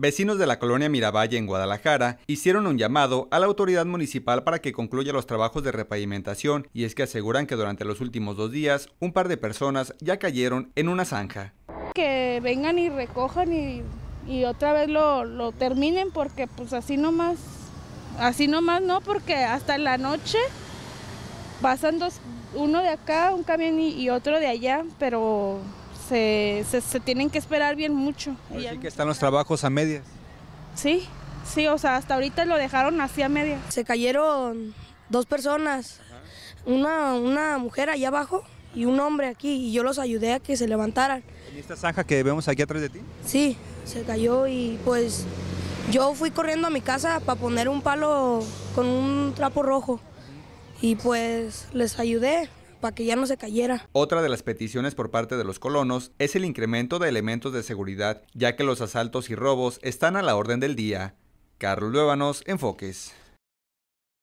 vecinos de la colonia Miravalle en Guadalajara hicieron un llamado a la autoridad municipal para que concluya los trabajos de repavimentación y es que aseguran que durante los últimos dos días un par de personas ya cayeron en una zanja. Que vengan y recojan y, otra vez lo, terminen porque pues así nomás, así nomás no, porque hasta la noche pasan dos, uno de acá, un camión y otro de allá, pero se, se, tienen que esperar bien mucho. Así que están los trabajos a medias. Sí, sí, o sea, hasta ahorita lo dejaron así a medias. Se cayeron dos personas, una, una mujer allá abajo y un hombre aquí, y yo los ayudé a que se levantaran. ¿Y esta zanja que vemos aquí atrás de ti? Sí, se cayó y pues yo fui corriendo a mi casa para poner un palo con un trapo rojo y pues les ayudé, para que ya no se cayera. Otra de las peticiones por parte de los colonos es el incremento de elementos de seguridad, ya que los asaltos y robos están a la orden del día. Carlos Luévanos, Enfoques.